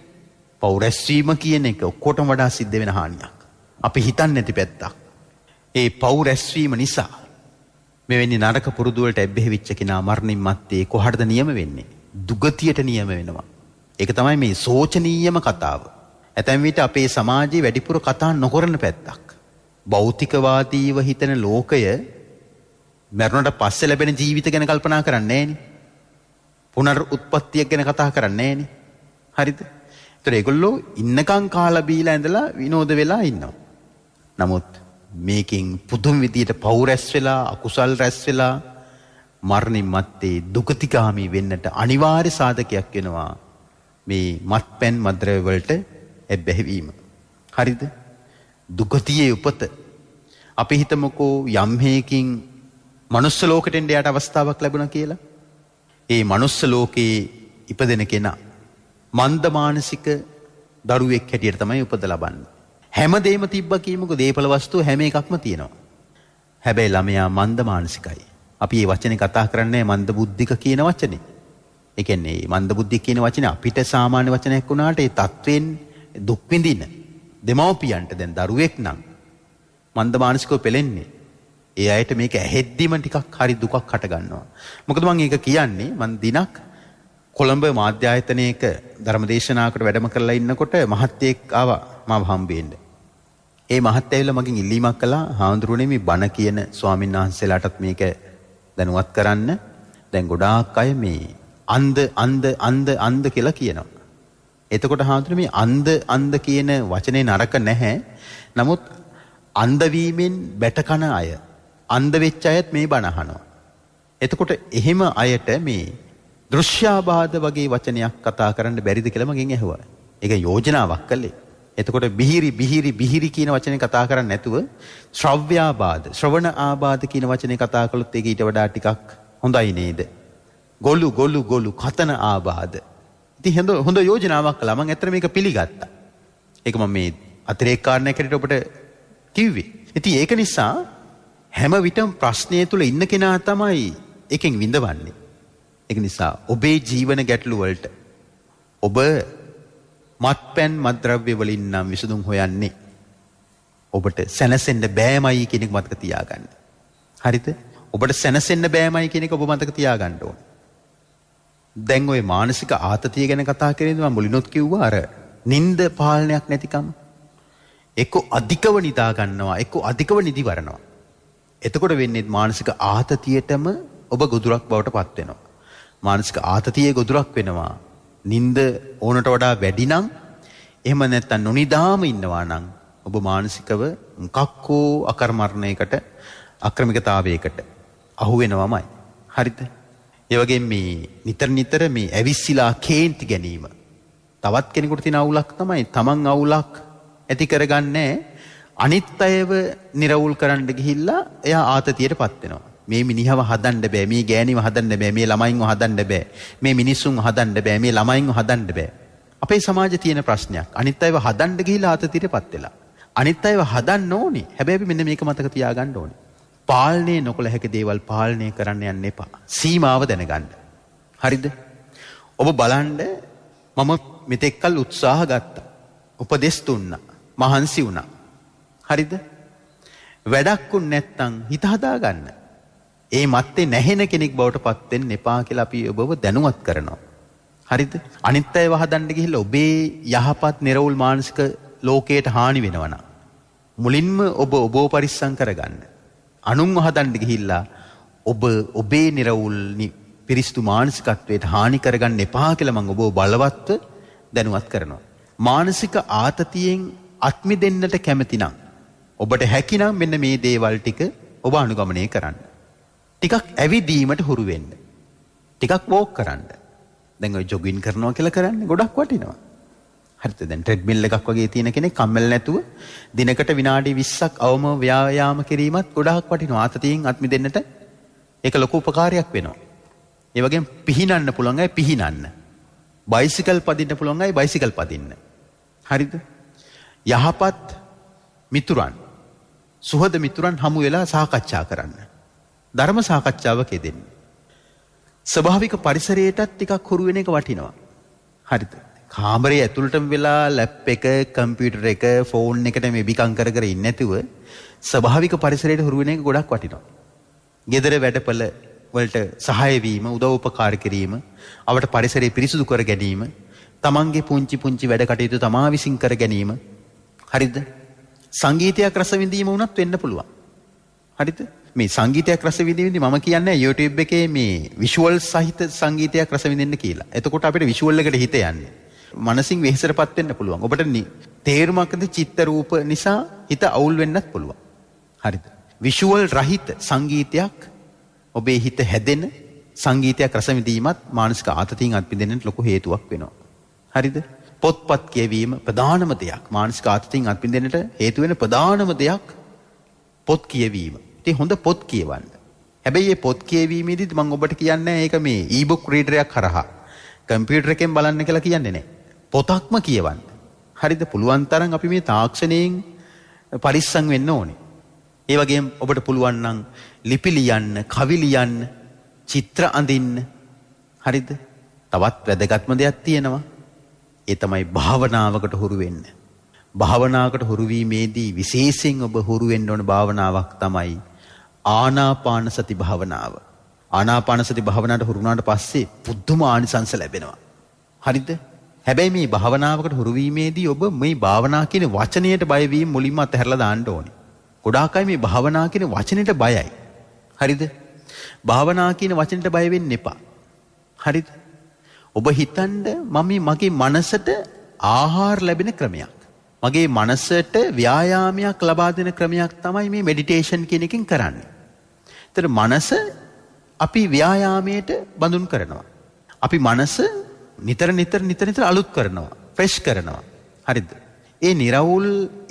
පෞරැස්වීම කියන එක ඔක්කොටම වඩා සිද්ධ වෙන හානියක්. අපි හිතන්නේ නැති පැත්තක්. ඒ පෞරැස්වීම නිසා මෙවැනි නරක පුරුදු වලට ඇබ්බැහිවිච්ච කෙනා මරණින් මත්තේ කොහටද නියම වෙන්නේ? දුගතියට නියම වෙනවා. ඒක තමයි මේ සෝචනීයම කතාව. ඇතැම් විට අපේ සමාජයේ වැඩිපුර කතා නොකරන පැත්තක්. භෞතිකවාදීව හිතන ලෝකය මැරුණට පස්සේ ලැබෙන ජීවිත ගැන කල්පනා කරන්නේ නෑනේ. පුනර් උත්පත්තියක් ගැන කතා කරන්නේ නෑනේ. හරිද? ඒතර ඒගොල්ලෝ ඉන්නකම් කාලා බීලා ඇඳලා විනෝද වෙලා ඉන්නවා. නමුත් මේකෙන් පුදුම විදියට පව් රැස් වෙලා අකුසල් රැස් වෙලා මරණින් මත්තේ දුගතිගාමි වෙන්නට අනිවාර්ය සාධකයක් වෙනවා මේ මත්පැන් මද්‍රව්‍ය වලට ඇබ්බැහිවීම. හරිද? දුගතියේ උපත අපි හිතමුකෝ යම් හේකින් මනුස්ස ලෝකෙට එන්න යාට අවස්ථාවක් ලැබුණා කියලා. ඒ මනුස්ස ලෝකේ ඉපදෙන කෙනා මන්ද මානසික දරුවෙක් හැටියට තමයි උපත ලබන්නේ. හැමදේම තිබ්බ කියමුකෝ දේපල වස්තු හැම එකක්ම තියෙනවා. හැබැයි ළමයා මන්ද මානසිකයි. අපි මේ වචනේ කතා කරන්නේ මන්ද බුද්ධික කියන වචනේ. ඒ කියන්නේ මන්ද බුද්ධික කියන වචනේ අපිට සාමාන්‍ය වචනයක් වුණාට ඒ தත්වෙන් දුක් විඳින දෙමව්පියන්ට දැන් දරුවෙක් නම් මන්දමානසිකව පෙලෙන්නේ. ඒ අයට මේක ඇහෙද්දිම ටිකක් හරි දුකක් හටගන්නවා. මොකද මම ඒක කියන්නේ මම දිනක් කොළඹ මාධ්‍ය ආයතනයක ධර්මදේශනාවකට වැඩම කරලා ඉන්නකොට මහත්තයෙක් ආවා මාව හම්බෙන්න. ඒ මහත්තයා ඇවිල්ලා මගෙන් ඉල්ලීමක් කළා හාමුදුරනේ මේ බණ කියන ස්වාමීන් වහන්සේලාටත් මේක දැනුවත් කරන්න. දැන් ගොඩාක් අය මේ අන්ධ අන්ධ අන්ධ අන්ධ කියලා කියනවා. එතකොට හාමුදුරුවෝ මේ අන්ධ අන්ධ කියන වචනේ නරක නැහැ. නමුත් අන්ධ වීමෙන් බැටකන අය අන්ධ වෙච්ච අයත් මේ බණ අහනවා. එතකොට එහෙම අයට මේ දෘශ්‍යාබාධ වගේ වචනයක් කතා කරන්න බැරිද කියලා මගෙන් ඇහුවා. ඒක යෝජනාවක් කළේ. එතකොට බිහිරි බිහිරි බිහිරි කියන වචනේ කතා කරන්නේ නැතුව ශ්‍රව්‍යාබාධ ශ්‍රවණ ආබාධ කියන වචනේ කතා කළොත් ඒක ඊට වඩා ටිකක් හොඳයි නේද? ගොළු ගොළු ගොළු කතන ආබාධ ති හඳ හොඳ යෝජනාවක් කළා මම ඇත්තට මේක පිළිගත්තා. ඒක මම මේ අතිරේක කාරණයක් හැටියට ඔබට කිව්වේ. ඉතින් ඒක නිසා හැම විටම ප්‍රශ්නය තුල ඉන්න කෙනා තමයි එකෙන් විඳවන්නේ. ඒක නිසා ඔබේ ජීවන ගැටලු වලට ඔබ මත්පැන් මත්ද්‍රව්‍ය වලින් නම් විසඳුම් හොයන්නේ. ඔබට සැනසෙන්න බෑමයි කියන එක මතක තියාගන්න. හරිද? ඔබට සැනසෙන්න බෑමයි කියන එක ඔබ මතක තියාගන්න ඕනේ. දැන් ඔය මානසික ආතතිය ගැන කතා කරේද මම මුලිනොත් කිව්වා අර නිନ୍ଦ පාලනයක් නැතිකම එක්ක අධිකව නිදා ගන්නවා එක්ක අධිකව නිදිවරනවා එතකොට වෙන්නේ මානසික ආතතියටම ඔබ ගොදුරක් බවට පත් වෙනවා මානසික ආතතියේ ගොදුරක් වෙනවා නිନ୍ଦ ඕනට වඩා වැඩි නම් එහෙම නැත්නම් නොනිදාම ඉන්නවා නම් ඔබ මානසිකව මොකක් හෝ අකර්මණයකට අක්‍රමිකතාවයකට අහු වෙනවමයි හරිද ඒවගේ මේ නිතර නිතර මේ ඇවිස්සිලා කේන්ති ගැනීම. තවත් කෙනෙකුට තින අවුලක් තමයි තමන් අවුලක් ඇති කරගන්නේ අනිත් අයව නිරවුල් කරන්න ගිහිල්ලා එයා ආතතියට පත් වෙනවා. මේ මිනිහව හදන්න බෑ මේ ගෑණිව හදන්න බෑ මේ ළමයින්ව හදන්න බෑ මේ මිනිස්සුන්ව හදන්න බෑ මේ ළමයින්ව හදන්න බෑ අපේ සමාජ තියෙන ප්‍රශ්නයක් අනිත් අයව හදන්න ගිහිල්ලා ආතතියට පත් වෙලා අනිත් අයව හදන්න ඕනේ හැබැයි මෙන්න මේක මතක තියාගන්න ඕනේ පාලනය නොකළ හැකි දේවල් පාලනය කරන්න යන්න එපා. සීමාව දැනගන්න. හරිද? ඔබ බලන්න මම මෙතෙක්කල් උත්සාහ ගත්තා. උපදෙස් දුන්නා. මහන්සි වුණා. හරිද? වැඩක් උන් නැත්තම් හිත හදාගන්න. ඒ මත්තේ නැහෙන කෙනෙක් බවට පත් වෙන්න එපා කියලා අපි ඔබව දැනුවත් කරනවා. හරිද? අනිත් අයව හදන්න ගිහිල්ලා ඔබේ යහපත් නිර්වෘල් මානසික ලෝකයට හානි වෙනවා නම් මුලින්ම ඔබ ඔබව පරිස්සම් කරගන්න. අනුන්ව හදන්න ගිහිල්ලා ඔබ ඔබේ නිර්වුල් පිරිසිදු මානසිකත්වයට හානි කරගන්න එපා කියලා මම ඔබව බලවත්ව දැනුවත් කරනවා. මානසික ආතතියෙන් අත් මිදෙන්නට කැමතිනම් ඔබට හැකිනම් මෙන්න මේ දේවල් ටික ඔබ අනුගමනය කරන්න. ටිකක් ඇවිදීමට හුරු වෙන්න. ටිකක් වෝක් කරන්න. දැන් ඔය ජොගින් කරනවා කියලා කරන්නේ ගොඩක් වටිනවා. හරිද දැන් ට්‍රෙඩ්මිල් එකක් වගේ තියෙන කෙනෙක් කම්මැලි නැතුව දිනකට විනාඩි 20ක් අවම ව්‍යායාම කිරීමත් ගොඩාක් වටිනවා ආතතියෙන් අත් මිදෙන්නට ඒක ලොකු උපකාරයක් වෙනවා ඒ වගේම පිහිනන්න පුළුවන් අය පිහිනන්න බයිසිකල් පදින්න පුළුවන් අය බයිසිකල් පදින්න හරිද යහපත් මිතුරන් සුහද මිතුරන් හමු වෙලා සාකච්ඡා කරන්න ධර්ම සාකච්ඡාවක යෙදෙන්න ස්වභාවික පරිසරයටත් ටිකක් හුරු වෙන එක වටිනවා හරිද කාමරේ ඇතුළටම වෙලා ලැප් එක, කම්පියුටර් එක, ෆෝන් එකට මෙබිකම් කර කර ඉන්නේ නැතුව ස්වභාවික පරිසරයට හුරු වෙන එක ගොඩක් වටිනවා. gedara වැඩපළ වලට සහාය වීම, උදව්පකාර කිරීම, අපට පරිසරය පිරිසිදු කර ගැනීම, තමන්ගේ පුංචි පුංචි වැඩ කටයුතු තමා විසින් කර ගැනීම. හරිද? සංගීතයක් රස විඳීම වුණත් වෙන්න පුළුවන්. හරිද? මේ සංගීතයක් රස විඳින්න මම කියන්නේ YouTube එකේ මේ විෂුවල් සහිත සංගීතයක් රස විඳින්න කියලා. එතකොට අපිට විෂුවල් එකට හිත යන්නේ. මනසින් වෙහෙසටපත් වෙන්න පුළුවන්. ඔබට තේරුමක්ද චිත්ත රූප නිසා හිත අවුල් වෙන්නත් පුළුවන්. හරිද? විෂුවල් රහිත සංගීතයක් ඔබේ හිත හැදෙන සංගීතයක් රස විඳීමත් මානසික ආතතියින් අත්මිදෙන්නට ලොකු හේතුවක් වෙනවා. හරිද? පොත්පත් කියවීම ප්‍රධානම දෙයක්. මානසික ආතතියින් අත්මිදෙන්නට හේතු වෙන ප්‍රධානම දෙයක් පොත් කියවීම. ඉතින් හොඳ පොත් කියවන්න. හැබැයි මේ පොත් කියවීමේදීත් මම ඔබට කියන්නේ ඒක මේ e-book reader එකක් හරහා කම්පියුටර් එකෙන් බලන්න කියලා කියන්නේ නැහැ. පොතක්ම කියවන්න. හරිද පුළුවන් තරම් අපි මේ තාක්ෂණයෙන් පරිස්සම් වෙන්න ඕනේ. ඒ වගේම ඔබට පුළුවන් නම් ලිපි ලියන්න, කවි ලියන්න, චිත්‍ර අඳින්න. හරිද? තවත් වැදගත්ම දෙයක් තියෙනවා. ඒ තමයි භාවනාවකට හුරු වෙන්න. භාවනාවකට හුරු වීමේදී විශේෂයෙන් ඔබ හුරු වෙන්න ඕන භාවනාවක් තමයි ආනාපාන සති භාවනාව. ආනාපාන සති භාවනාවට හුරු වුණාට පස්සේ පුදුම ආනිසංස ලැබෙනවා. හරිද? හැබැයි මේ භාවනාවකට හුරු වීමේදී ඔබ මේ භාවනා කියන වචනයට බය වීම මුලින්ම අතහැරලා දාන්න ඕනේ. ගොඩාක් අය මේ භාවනා කියන වචනෙට බයයි. හරිද? භාවනා කියන වචනෙට බය වෙන්න එපා. හරිද? ඔබ හිතනද මම මගේ මනසට ආහාර ලැබෙන ක්‍රමයක්. මගේ මනසට ව්‍යායාමයක් ලබා දෙන ක්‍රමයක් තමයි මේ මෙඩිටේෂන් කියන එකෙන් කරන්නේ. ඒතර මනස අපි ව්‍යායාමයට බඳුන් කරනවා. අපි මනස නිතර නිතර නිතර නිතර අලුත් කරනවා. ෆ්‍රෙෂ් කරනවා. හරිද? ඒ निराවුල්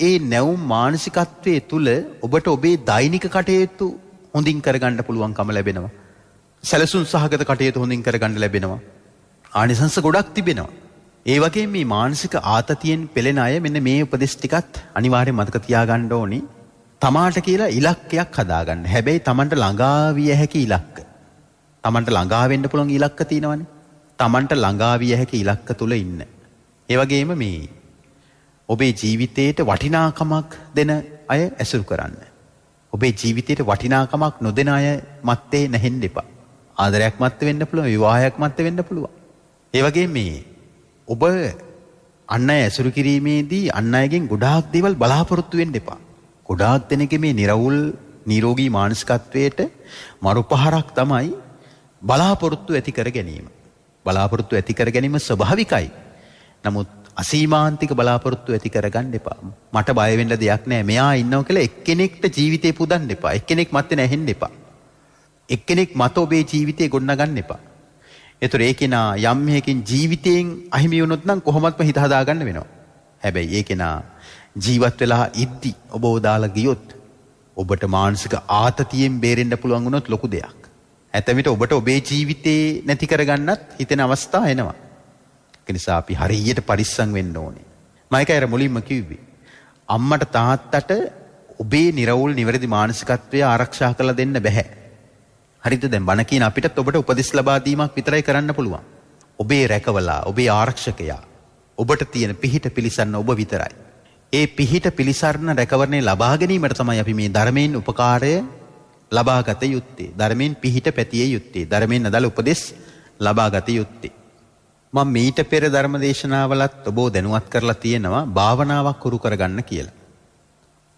ඒ නැවුම් මානසිකත්වයේ තුල ඔබට ඔබේ දෛනික කටයුතු හොඳින් කරගන්න පුළුවන්කම ලැබෙනවා. සැලසුම් සහගත කටයුතු හොඳින් කරගන්න ලැබෙනවා. ආනිසංස ගොඩක් තිබෙනවා. ඒ වගේ මේ මානසික ආතතියෙන් පෙළෙන අය මෙන්න මේ උපදෙස් ටිකත් අනිවාර්යෙන් මතක තියාගන්න ඕනි. තමාට කියලා ඉලක්කයක් හදාගන්න. හැබැයි Tamanට ළඟා විය හැකි ඉලක්ක. Tamanට ළඟා වෙන්න පුළුවන් ඉලක්ක තියෙනවනේ. Tamanට ළඟාවිය හැකි ඉලක්ක තුල ඉන්න. ඒ වගේම මේ ඔබේ ජීවිතයට වටිනාකමක් දෙන අය ඇසුරු කරන්න. ඔබේ ජීවිතයට වටිනාකමක් නොදෙන අය මැත්තේ නැහෙන්න එපා. ආදරයක් මැත්තේ වෙන්න පුළුවන්, විවාහයක් මැත්තේ වෙන්න පුළුවන්. ඒ වගේම මේ ඔබ අන් අය ඇසුරු කිරීමේදී අන් අයගෙන් ගොඩාක් දේවල් බලාපොරොත්තු වෙන්න එපා. ගොඩාක් දෙනෙක්ගේ මේ निराවුල් නිරෝගී මානසිකත්වයට මරුපහරක් තමයි බලාපොරොත්තු ඇති කර ගැනීම. බලාපොරොත්තු ඇති කර ගැනීම ස්වභාවිකයි. නමුත් අසීමාන්තික බලාපොරොත්තු ඇති කරගන්න එපා. මට බය වෙන්න දෙයක් නෑ. මෙයා ඉන්නවා කියලා එක්කෙනෙක්ට ජීවිතේ පුදන්න එපා. එක්කෙනෙක් මත් වෙන ඇහෙන්න එපා. එක්කෙනෙක් මත ඔබේ ජීවිතේ ගොඩනගන්න එපා. ඒතර ඒ කෙනා යම් හේකින් ජීවිතයෙන් අහිමි වුණොත් නම් කොහොමත්ම හිත හදාගන්න වෙනවා. හැබැයි ඒ කෙනා ජීවත් වෙලා ඉද්දි ඔබ උදාලා ගියොත් ඔබට මානසික ආතතියෙන් බේරෙන්න පුළුවන් වුණොත් ලොකු දෙයක්. ඇතවිට ඔබට ඔබේ ජීවිතේ නැති කරගන්නත් හිතෙන අවස්ථා එනවා. ඒ නිසා අපි හරියට පරිස්සම් වෙන්න ඕනේ. මම ඒක අර මුලින්ම කිව්වේ. අම්මට තාත්තට ඔබේ නිර්වෘල් නිවැරදි මානසිකත්වය ආරක්ෂා කරලා දෙන්න බෑ. හරිද දැන් බණ කියන අපිටත් ඔබට උපදෙස් ලබා දීමක් විතරයි කරන්න පුළුවන්. ඔබේ රැකවලා, ඔබේ ආරක්ෂකයා, ඔබට තියෙන පිහිට පිලිසන්න ඔබ විතරයි. ඒ පිහිට පිලිසරණ රැකවරණය ලබා ගැනීමට තමයි අපි මේ ධර්මයෙන් උපකාරය ලබාගත යුත්තේ ධර්මයෙන් පිහිට පැතිය යුත්තේ ධර්මයෙන් අදාළ උපදෙස් ලබාගත යුත්තේ මම මීට පෙර ධර්ම දේශනාවලත් ඔබව දැනුවත් කරලා තියෙනවා භාවනාවක් උරු කරගන්න කියලා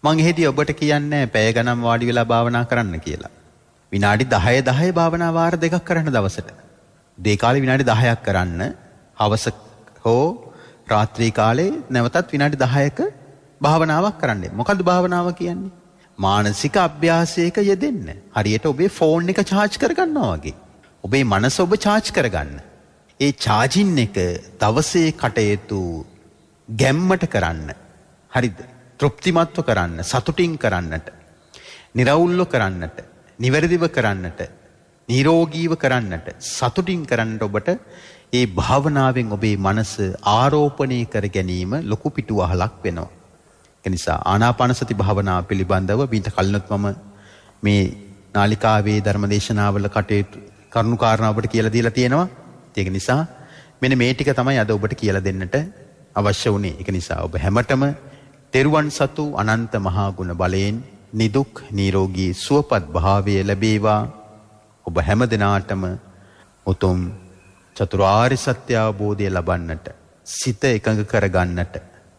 මම එහෙදී ඔබට කියන්නේ පැය ගණන් වාඩි වෙලා භාවනා කරන්න කියලා විනාඩි 10 10 භාවනා වාර දෙකක් කරන්න දවසට දේ කාලේ විනාඩි 10ක් කරන්න හවස හෝ රාත්‍රී කාලේ නැවතත් විනාඩි 10ක භාවනාවක් කරන්න මොකද භාවනාව කියන්නේ මානසික අභ්‍යාසයක යෙදෙන්න. හරියට ඔබේ ෆෝන් එක චාර්ජ් කරගන්නවා වගේ. ඔබේ මනස ඔබ චාර්ජ් කරගන්න. ඒ චාර්ජින් එක දවසේ කටයුතු ගැම්මට කරන්න. හරිද? තෘප්තිමත්ව කරන්න, සතුටින් කරන්නට. નિරවුල්ව කරන්නට, නිවැරදිව කරන්නට, නිරෝගීව කරන්නට, සතුටින් කරන්නට ඔබට ඒ භාවනාවෙන් ඔබේ මනස ආරෝපණය කර ගැනීම ලොකු පිටුවහලක් වෙනවා. එනිසා ආනාපාන සති භාවනාව පිළිබඳව මීට කලිනුත් මම මේ නාලිකාවේ ධර්මදේශනාවල කටයුතු කරුණු කාරණා ඔබට කියලා දීලා තියෙනවා. ඒක නිසා මෙන්න මේ ටික තමයි අද ඔබට කියලා දෙන්නට අවශ්‍ය වුණේ. ඒක නිසා ඔබ හැමතෙම තෙරුවන් සතු අනන්ත මහා ගුණ බලයෙන් නිදුක් නිරෝගී සුවපත් භාවය ලැබේවා. ඔබ හැම දිනාටම උතුම් චතුරාර්ය සත්‍ය අවබෝධය ලබන්නට සිත එකඟ කරගන්නට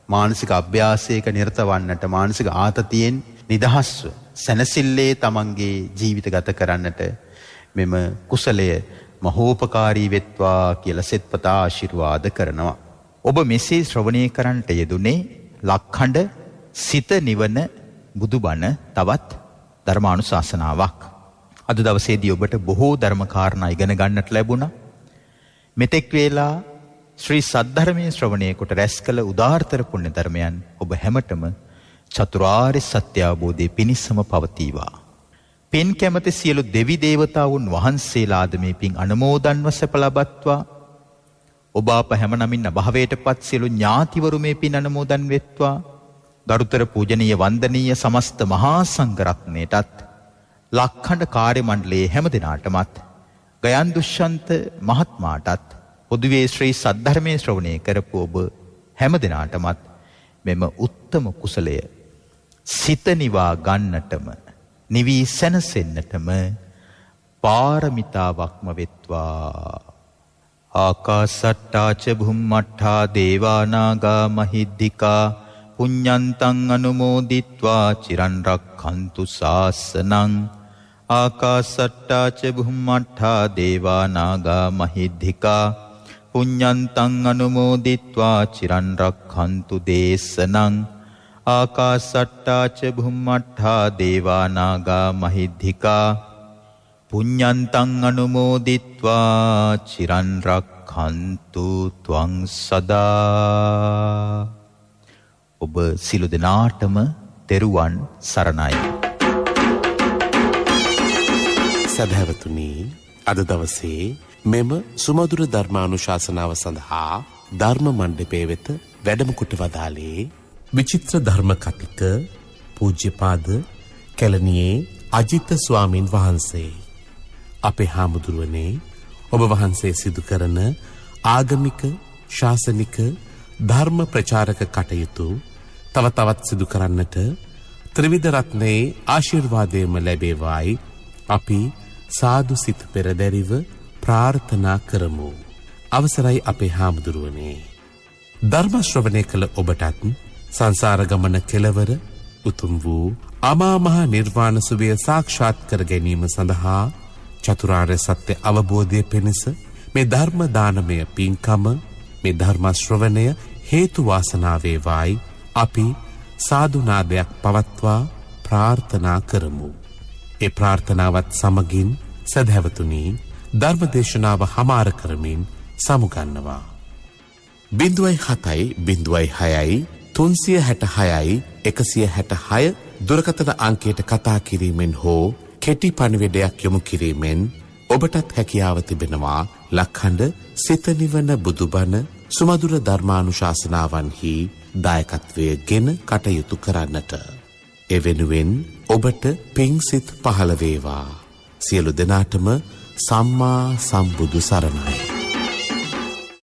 මානසික අභ්‍යාසයක නිරත වන්නට මානසික ආතතියෙන් නිදහස්ව සැනසිල්ලේ තමන්ගේ ජීවිත ගත කරන්නට මෙම කුසලය මහෝපකාරී වෙත්වා කියලා සෙත්පතා ආශිර්වාද කරනවා. ඔබ මෙසේ ශ්‍රවණය කරන්නට යෙදුනේ ලක්හඬ සිත නිවන බුදුබණ තවත් ධර්මානුශාසනාවක්. අද දවසේදී ඔබට බොහෝ ධර්ම කාරණා ඉගෙන ගන්නට ලැබුණා. මෙතෙක් වේලා ශ්‍රී සද්ධර්මය ශ්‍රවණයකොට රැස් කළ උදාර්තර පුුණ්‍ය ධර්මයන් ඔබ හැමටම චතුරාර් සත්‍යාබෝධය පිණිස්සම පවතීවා. පින් කැමති සියලු දෙවි දේවතාවුන් වහන්සේලාද මේ පින් අනමෝදන්ව සැපලබත්වා ඔබ අප හැමනමින් අභාවයට පත් සියලු ඥාතිවරු මේ පින් අනමෝදන් වෙත්වා ගරුතර පූජනීය වන්දනීය සමස්ත මහා සංගරත්නයටත් ලක්හඬ කාර්යමණ්ඩලේ හැම දෙනාටමත් ගයන් දුෂ්ෂන්ත මහත්මාටත් පොදුවේ ශ්‍රී සද්ධර්මය ශ්‍රවණය කරපු ඔබ හැම දෙනාටමත් මෙම උත්තම කුසලය සිතනිවා ගන්නටම නිවී සැනසෙන්නටම පාරමිතාවක්ම වෙත්වා. ආකාසට්ටාච බුම්මට්ටා දේවානාගා මහිද්දිකා පුඤ්ඤන්තං අනුමෝදිත්වා චිරන් රක්ඛන්තු සාසනං ආකාසට්ටාච බුම්මට්ටා දේවානාගා මහිද්දිකා පුඤ්ඤන්තං අනුමෝදිත්වා චිරන් රක්ඛන්තු දේශනං ආකාසට්ටා ච භුම්මට්ටා දේවානාගා මහිද්ධිකා පුඤ්ඤන්තං අනුමෝදිත්වා චිරන් රක්ඛන්තු ත්වං සදා ඔබ සිළු දෙනාටම තෙරුවන් සරණයි සැබෑවතුනි අද දවසේ මෙම සුමදුර ධර්මානුශාසනාව සඳහා ධර්ම මණ්ඩපේ වෙත වැඩමකොට වදාලේ විචිත්‍ර ධර්ම කතික පූජ්‍යපාද කැලණියේ අජිත ස්වාමින් වහන්සේ අපේ හාමුදුරුවනේ ඔබ වහන්සේ සිදු කරන ආගමික ශාසනික ධර්ම ප්‍රචාරක කටයුතු තව තවත් සිදු කරන්නට ත්‍රිවිධ රත්නයේ ආශිර්වාදයම ලැබේවායි අපි සාදු සිත පෙරදැරිව ප්‍රාර්ථනා කරමු. අවසරයි අපේ හාමුදුරුවනේ. ධර්මශ්‍රවනය කළ ඔබටත් සංසාරගමන කෙලවර උතුම් වූ අමාමහ නිර්වාණසුවය සාක්ෂාත් කර ගැනීම සඳහා චතුරාර්ය සත්‍ය අවබෝධය පිණිස මේ ධර්මදානමය පින්කම මේ ධර්මශ්‍රවණය හේතුවාසනාවේවායි අපි සාධනාදයක් පවත්වා ප්‍රාර්ථනා කරමු. ඒ ප්‍රාර්ථනාවත් සමගින් සැදැවතුනී ධර්මදේශනාව හමාර කරමින් සමුගන්නවා. බිඳුවයි හතයි බිඳුවයි හයයි තුන්සිය හැට හයයි එකසිය හැට හය දුරකතන අංකයට කතා කිරීමෙන් හෝ කෙටි පණිවිඩයක් යොමු කිරීමෙන් ඔබටත් හැකියාව තිබෙනවා ලක්හඬ සිතනිවන බුදුබණ සුමදුර ධර්මානුශාසනාවන්හි දායකත්වය ගෙන කටයුතු කරන්නට. එවෙනුවෙන් ඔබට පිංසිත් පහළවේවා. සියලු දෙනාටම සම්මා සම්බුදු සරණයි.